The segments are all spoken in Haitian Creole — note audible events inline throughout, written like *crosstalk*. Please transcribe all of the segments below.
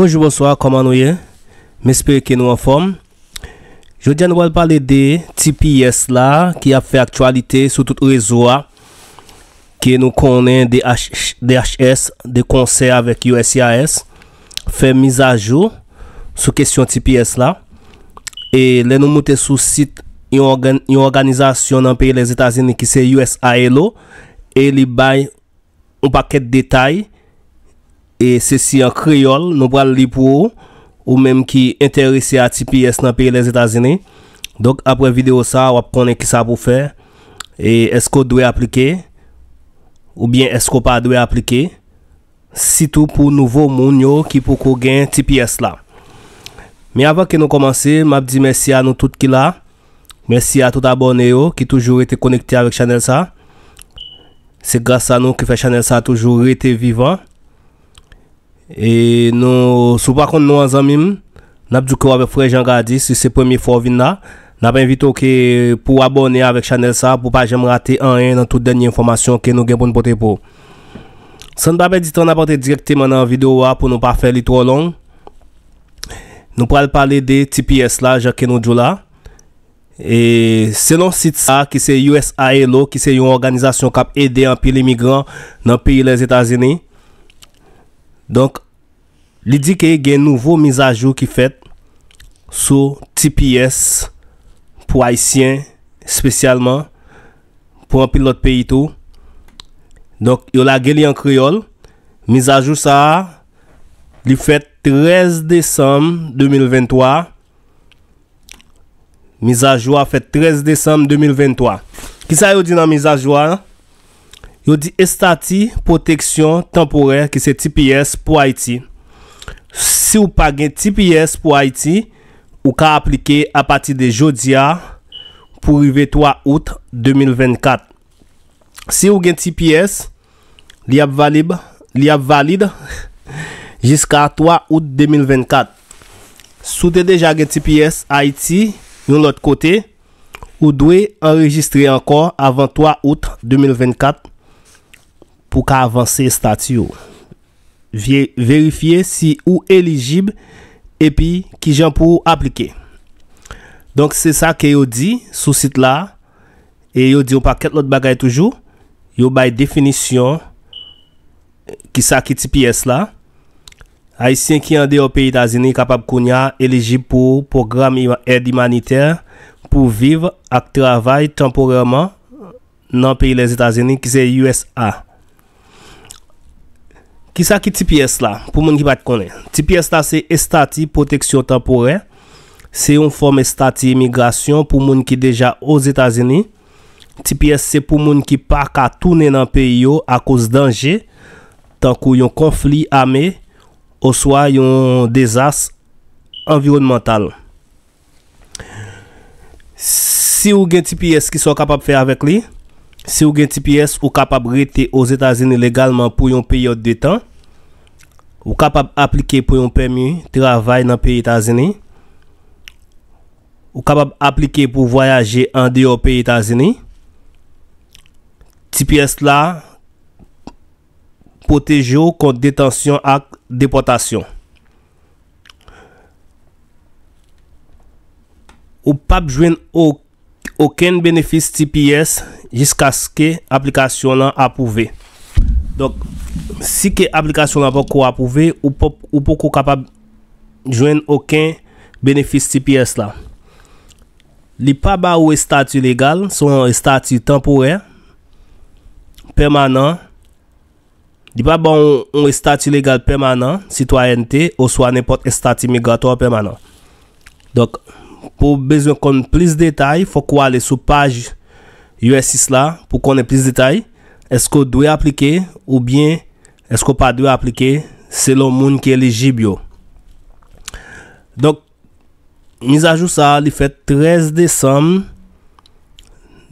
Bonjour, bonsoir, koman ouye, mespire ke nou anforme. Je wè diè nou wèl pale de TPS la ki a fè aktualite sou tout rezo a ki nou konen de HHS, de konsè avèk USIAS fèm mis ajou sou kesyon TPS la e lè nou moutè sou sit yon organizasyon nan peye les Etats-Unis ki se USILO e li bay ou pakèt detay E se si an kriol, nou pral li pou ou, ou menm ki enterese a TPS nan peye les Etazene. Donk apre video sa, wap konen ki sa pou fe, e esko dwe aplike, ou bien esko pa dwe aplike, sitou pou nouvo moun yo ki pou kou gen TPS la. Me avan ke nou komanse, map di mersi a nou tout ki la, mersi a tout abone yo ki toujou rete konekte avik chanel sa. Se grasa nou ki fè chanel sa toujou rete vivan. E nou sou pa kont nou an zanmim, nap djou kwa we fwe jan gadi si se premi fwo vin na. Nap envito ke pou abone avek chanel sa pou pa jem rate an en nan tout denye informasyon ke nou genpoun pote pou. San dapen ditan nap apote direkte man nan video wa pou nou pa fe li tro long. Nou pral pale de TPS la, jake nou djou la. E se non sit sa ki se USALO e ki se yon organizasyon kap ede an pi li migran nan pi li etazeni. Donk, li di ke gen nouvo mizajou ki fet sou TPS pou Aisyen spesyalman pou an pil lot pe itou. Donk, yo la gen li an kriol. Mizajou sa li fet 13 Desem 2023. Mizajou a fet 13 Desem 2023. Ki sa yo di nan mizajou a? yo di estati proteksyon temporel ki se TPS pou Haiti si ou pa gen TPS pou Haiti ou ka aplike a pati de jodia pou rive 3 outre 2024 si ou gen TPS li ap valide *laughs* jiska 3 outre 2024 sou de deja gen TPS Haiti yon lot kote ou dwe enregistre ankon avan 3 outre 2024 pou ka avanse stati yo. Vye verifiye si ou eligib, epi ki jan pou ou aplike. Donk se sa ke yo di sou sit la, e yo di yo pa ket lot bagay toujou, yo bay definisyon, ki sa ki ti piyes la, ay sen ki yande yo pe itazini kapab koun ya eligib pou program ed imaniter, pou viv ak travay temporeman nan pe ilè itazini ki se USA. ki sa ki TPS la pou moun ki bat konen TPS la se estati proteksyon tempore se yon form estati emigrasyon pou moun ki deja os Etasini TPS se pou moun ki pa ka tounen an peyo a kous denje tankou yon konfli ame ou swa yon dezas envirounmental si ou gen TPS ki so kapab fe avèk li si ou gen TPS ou kapab rete os Etasini legalman pou yon peyo de tan Ou kapap aplike pou yon pèmi travay nan pèy itazeni. Ou kapap aplike pou voyaje an diyo pèy itazeni. TPS la potej yo kont detansyon ak deportasyon. Ou pap jwen ouken benefis TPS jiska skè aplikasyon lan apouve. Donk. Si ke aplikasyon nan pou kou apouve, ou pou kou kapab jwen okè benefis TPS la. Li pa ba ou estati legal, son estati tempore, permanant, li pa ba ou estati legal permanant, citoyente, ou so anepot estati migrato permanant. Donc, pou bezon kon plis detay, fò kou ale sou page USIS la pou kon plis detay, esko dwe aplike ou bien Esko pa dwe aplike selon moun ki e li jibyo. Donk, mizajou sa li fet 13 Desem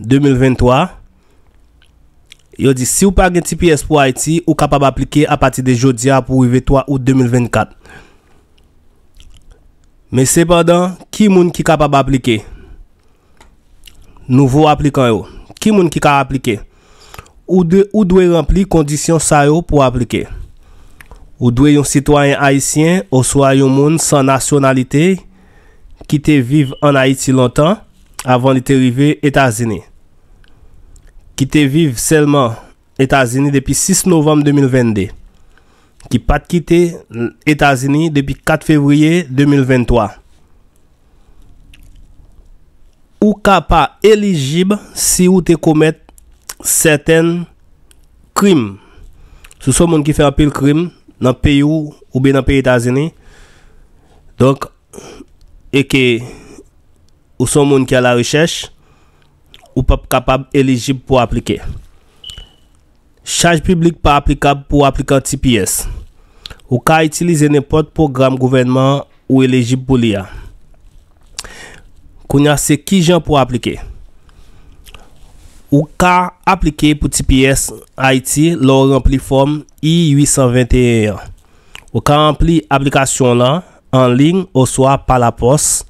2023. Yo di si ou pa gen TPS pou Haiti ou kapab aplike apati de Jodia pou YV3 ou 2024. Me sepadan, ki moun ki kapab aplike? Nouvo aplikan yo. Ki moun ki ka aplike? ou dwe ou dwe rempli kondisyon sa yo pou aplike. Ou dwe yon sitwanyen haisyen ou swa yon moun san nasyonalite kite vive an Haiti lontan avan li te rive Etazeni. Kite vive selman Etazeni depi 6 Nov 2022. Ki pat kite Etazeni depi 4 Fev 2023. Ou ka pa eligib si ou te komete Serten krim Sou son moun ki fe apil krim Nan peyi ou be nan peyi tazeni Dok Eke Ou son moun ki a la rechèche Ou pap kapab elejib pou aplike Chache publik pa aplikab pou aplikant TPS Ou ka itilize nepot program gouvenman ou elejib pou liya Kounase ki jan pou aplike Kounase ki jan pou aplike Ou ka aplike pou TPS Haiti lor rempli form I-821. Ou ka rempli aplikasyon lan anling ou swa palapos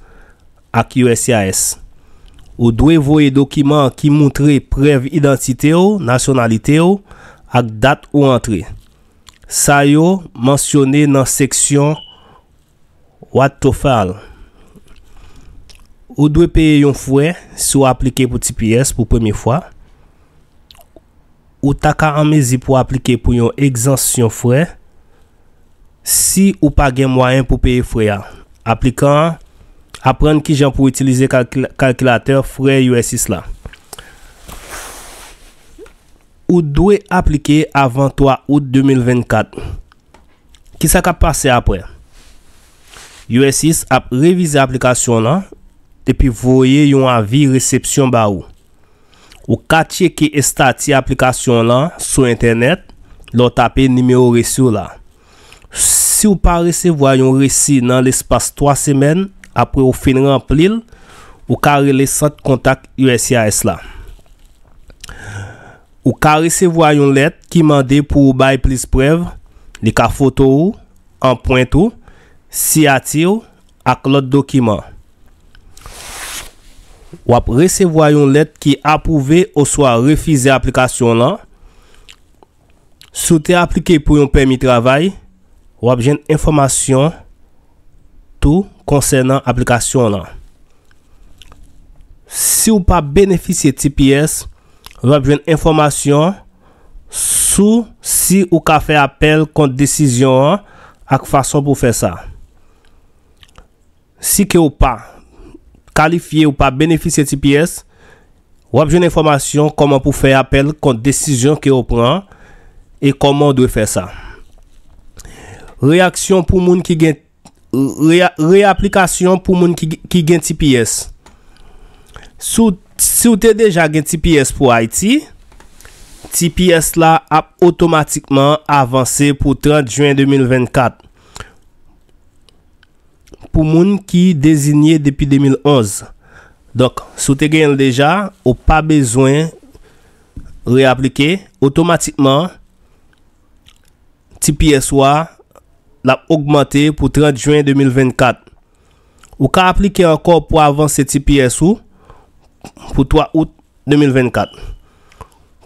ak USCIS. Ou dwe voye dokiman ki moutre prev identite ou, nasyonalite ou, ak dat ou antre. Sa yo mansyone nan seksyon Wattofal. Ou dwe peye yon fwe sou aplike pou TPS pou premi fwa? Ou taka anmezi pou aplike pou yon egzans yon fwe? Si ou page mwayen pou peye fwe a? Aplikan, apren ki jan pou itilize kalkilater fwe US6 la. Ou dwe aplike avan 3 out 2024? Ki sa ka pase apre? US6 ap revize aplikasyon la. epi voye yon avi resepsyon ba ou. Ou katye ki e estati aplikasyon lan sou internet, lor tape nime ou resyo la. Si ou pa resevoy yon resi nan l'espace 3 semen, apre ou fin remplil, ou ka rele sent kontak USI AS la. Ou ka resevoy yon let ki mande pou ou bay plis prev, li ka foto ou, an point ou, si ati ou, ak lot dokiman. wap resevoy yon let ki apouve ou swa refize aplikasyon nan, sou te aplike pou yon pèmi travay, wap jen informasyon tou konsenant aplikasyon nan. Si ou pa benefisye TPS, wap jen informasyon sou si ou ka fè apel kont desisyon an ak fason pou fè sa. Si ke ou pa, Qualifié ou pas bénéficier tps ou wap joun information comment faire faire appel décision décision que et prend et comment doit faire ça? Réaction pour moun qui gen réapplication pour moun ki, gen TPS. Sou, si vous avez déjà gen TPS pour Haïti, TPS là a automatiquement avancé pour 30 juin 2024. pou moun ki desinye depi 2011. Donk, sou te gen l deja, ou pa bezwen re-applike, otomatikman, TPS-O-A l ap augmente pou 30 juen 2024. Ou ka applike ankor pou avanse TPS-O, pou 3 out 2024.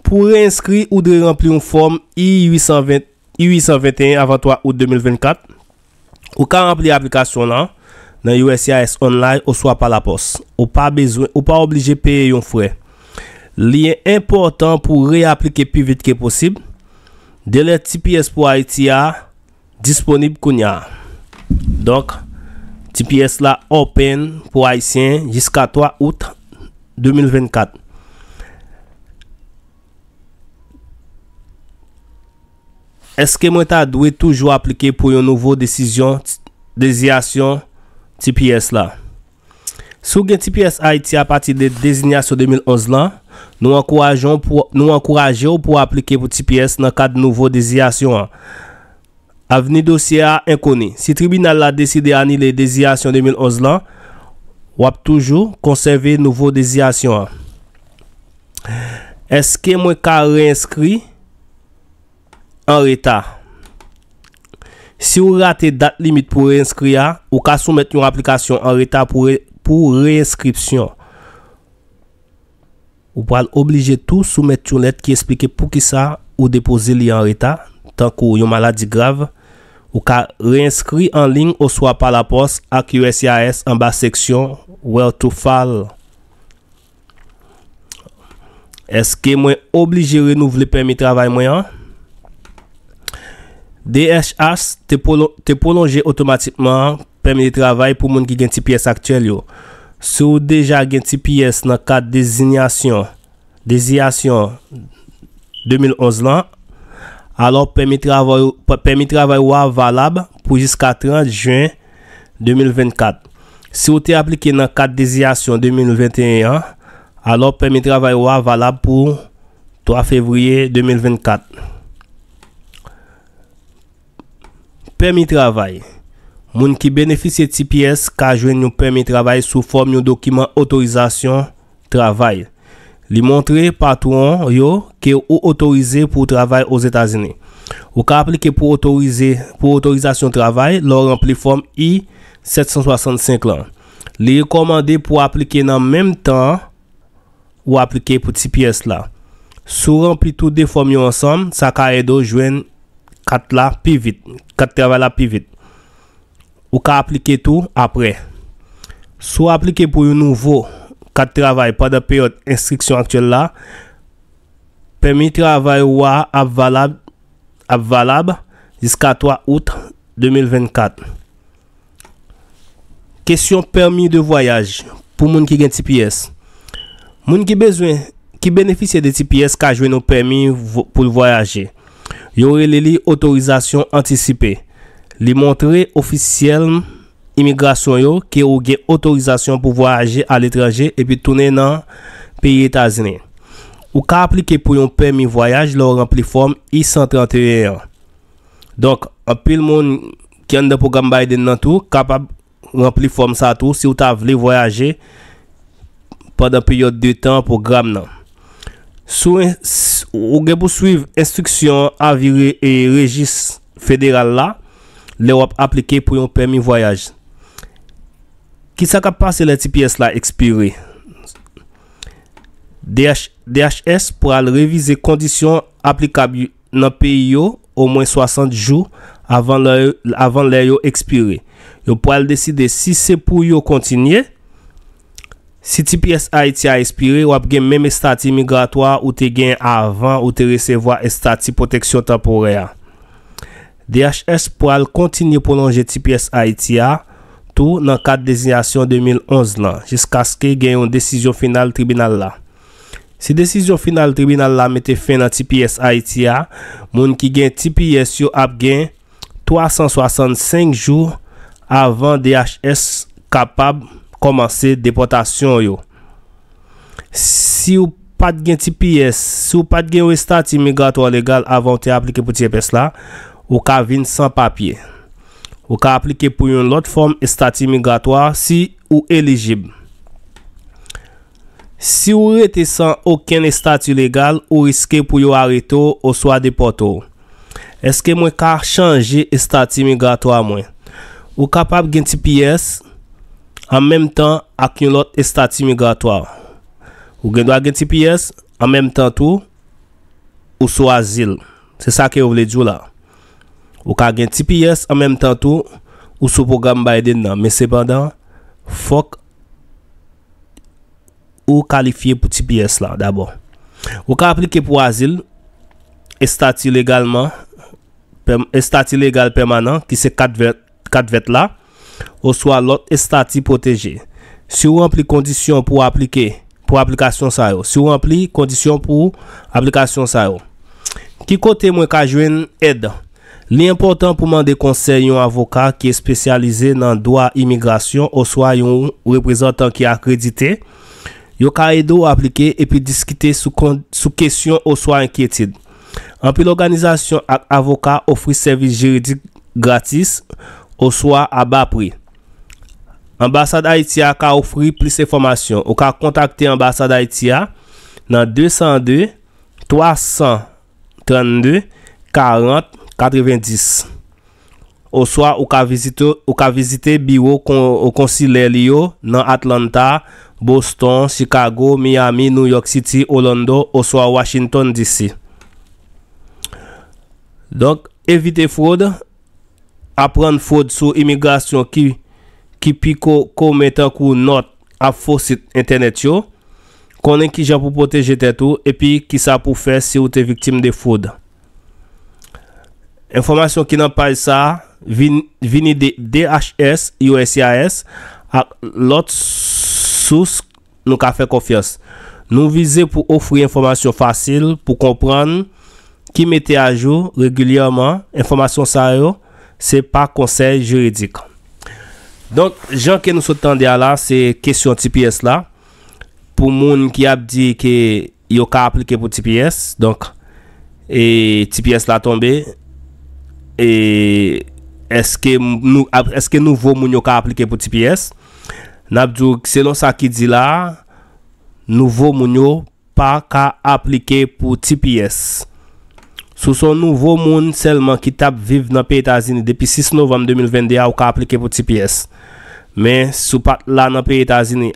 Pou reinskri ou dre rempli un form I-821 avan 3 out 2024, ou ka aplike ankor pou avanse TPS-O, Ou ka rampli aplikasyon nan, nan USCIS online, ou swa pa la pos. Ou pa bezoen, ou pa oblije peye yon fwe. Liye important pou re-aplike pi vit ke posib, dele TPS pou Haitia disponib koun ya. Donk, TPS la open pou Haitien jiska 3 out 2024. Eske mwen ta dwe toujou aplike pou yon nouvo desisyon TPS la? Sou gen TPS a iti a pati de desinyasyon 2011 la, nou ankoraje ou pou aplike pou TPS nan ka nouvo desisyon an. Aveni dosye a inkoni. Si tribunal la deside ani le desisyon 2011 la, wap toujou konserve nouvo desisyon an. Eske mwen ka reinskri? an reta si ou rate dat limit pou reinskri a ou ka soumet yon aplikasyon an reta pou reinskripsyon ou pal oblije tou soumet yon let ki esplike pou ki sa ou depose li an reta tankou yon maladi grav ou ka reinskri an ling ou swa pa la pos ak USIAS an bas seksyon ou el tou fal eske mwen oblije renouvle pe mi travay mwen a DSH te polonje otomatikman peme de travay pou moun ki gen ti piyes aktyel yo. Se ou deja gen ti piyes nan kat dezyasyon 2011 lan, alor peme travay wap valab pou jis 4 an jwen 2024. Se ou te aplike nan kat dezyasyon 2021, alor peme travay wap valab pou 3 fevriye 2024. Pèmi travay. Moun ki benefisye TPS ka jwen nou pèmi travay sou form yon dokiman otorizasyon travay. Li montre patron yo ke ou otorize pou travay ou zetazene. Ou ka aplike pou otorizasyon travay, lor rempli form I-765 lan. Li rekomande pou aplike nan menm tan ou aplike pou TPS la. Sou rempli tout de form yon ansam, sa ka edo jwen kat la pi vit. travail à la plus vite Ou ka tout après. Soit appliqué pour un nouveau cas de travail pendant période période actuelle actuelle la, Permis valable travail valable jusqu'à à valable jusqu'à 3 août 2024. Question permis de voyage pour moun qui gagne TPS. Moun qui besoin qui bénéficie de TPS ka joué nos permis pour voyager Yore li li otorizasyon antisipe. Li montre ofisyel imigrasyon yo ki ou gen otorizasyon pou voyaje al etraje epi toune nan piye etazene. Ou ka aplike pou yon pemi voyaje la ou rempli form I-131. Donk apil moun ki an de program baide nan tou kapap rempli form sa tou si ou ta vle voyaje padan piyo de tan program nan. Souen ou gen pou suiv instriksyon avire et regis federal la, lè wap aplike pou yon permis voyaj. Ki sa ka pa se lè TPS la ekspire? DHS pou al revize kondisyon aplikab nan pe yo ou mwen 60 jou avan lè yo ekspire. Yo pou al deside si se pou yo kontinye, Si TPS Haïtia espire, wap gen menme stati migratoa ou te gen avan ou te resevoa stati proteksyon taporea. DHS pral kontinye polonje TPS Haïtia tou nan kat dezinyasyon 2011 nan, jiska skè gen yon desisyon final tribunal la. Si desisyon final tribunal la mette fen nan TPS Haïtia, moun ki gen TPS yo ap gen 365 jou avan DHS kapab. komanse depotasyon yo. Si ou pat gen ti piyes, si ou pat gen ou estati migratoi legal avan te aplike pou ti epes la, ou ka vin san papye. Ou ka aplike pou yon lot form estati migratoi si ou elegib. Si ou rete san oken estati legal, ou riske pou yo harito ou swa depoto. Eske mwen ka chanje estati migratoi mwen? Ou kapap gen ti piyes, an menm tan ak yon lot estati migratoar. Ou gen do a gen TPS, an menm tan tou, ou sou azil. Se sa ke ou vle djou la. Ou ka gen TPS, an menm tan tou, ou sou program Biden nan. Men sepandan, fok ou kalifiye pou TPS la dabo. Ou ka aplike pou azil, estati legalman, estati legal permanent, ki se katvet la, ou swa lot estati proteje. Si ou wamp li kondisyon pou aplikasyon sa yo, si ou wamp li kondisyon pou aplikasyon sa yo. Ki kote mwen ka jwen edan, li important pou man de konsey yon avoka ki espesyalize nan doa imigrasyon ou swa yon reprezentant ki akredite, yon ka edo ou aplike epi diskite sou kesyon ou swa enkyetid. Anpi l'organizasyon ak avoka ofri servis jiridik gratis Oswa abapri. Ambassade Haitia ka ofri plis informasyon. Ou ka kontakte Ambassade Haitia nan 202-332-4090. Oswa ou ka vizite biwo kon siler liyo nan Atlanta, Boston, Chicago, Miami, New York City, Orlando, oswa Washington DC. Donk evite fwode. apren foud sou imigrasyon ki pi kou metan kou not ap foud sit internet yo, konen ki jan pou poteje tetou, epi ki sa pou fè si ou te viktim de foud. Enfomasyon ki nan pay sa, vini de DHS, IOSIAS, ak lot sous nou ka fè konfiyans. Nou vize pou ofri enfomasyon fasil pou kompran ki metè ajo regulyaman enfomasyon sa yo Se pa konsey juridik. Donk, jan ke nou se tende a la, se kesyon TPS la. Pou moun ki ap di ke yo ka aplike pou TPS. Donk, e TPS la tombe. E, eske nouvo moun yo ka aplike pou TPS? Nabdouk, se lon sa ki di la, nouvo moun yo pa ka aplike pou TPS. Sou sou nouvou moun selman ki tap viv nan pi Etazini depi 6 Novam 2022 a ou ka aplike pou TPS. Men sou pat la nan pi Etazini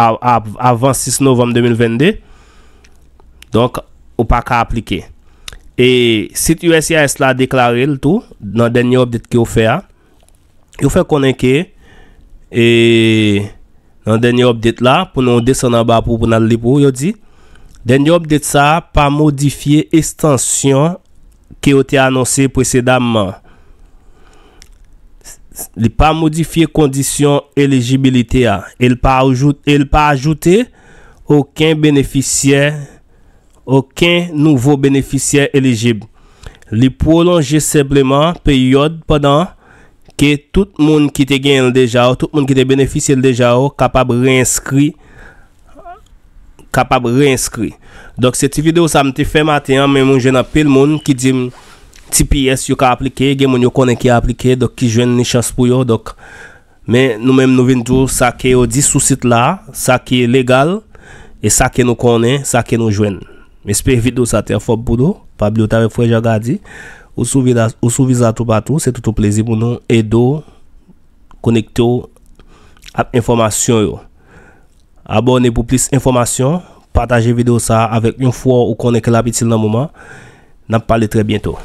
avan 6 Novam 2022. Donk ou pa ka aplike. E sit USIS la deklare l tout nan denye obdet ki ou fe a. Ou fe koneke. E nan denye obdet la pou nou desen nan ba pou pou nan li pou ou yo di. Den yop det sa pa modifiye estansyon ke ote anonsi presedamman. Li pa modifiye kondisyon elegibilite a. El pa ajoute oken beneficyen, oken nouvo beneficyen elegib. Li prolonje sebleman peyod padan ke tout moun ki te gen el deja ou, tout moun ki te beneficyen el deja ou, kapab reinskri. ap ap reinskri. Dok se ti video sa m te fe maten, men moun jwen ap pel moun ki di m ti piyes yo ka aplike, gen moun yo konen ki aplike, dok ki jwen ni chans pou yo, dok. Men nou men nou vin tou sa ki yo di sou sit la, sa ki legal, e sa ki nou konen, sa ki nou jwen. M espè video sa te a fop boudou, pa boudou ta ve fwen jagadi. Ou sou vizatou batou, se toutou plezi pou nou edou, konekte ou, ap informasyon yo. Abone pou plis informasyon, partager vidéo ça avec une fois ou connaît que l'habitude dans le moment. N'a le très bientôt.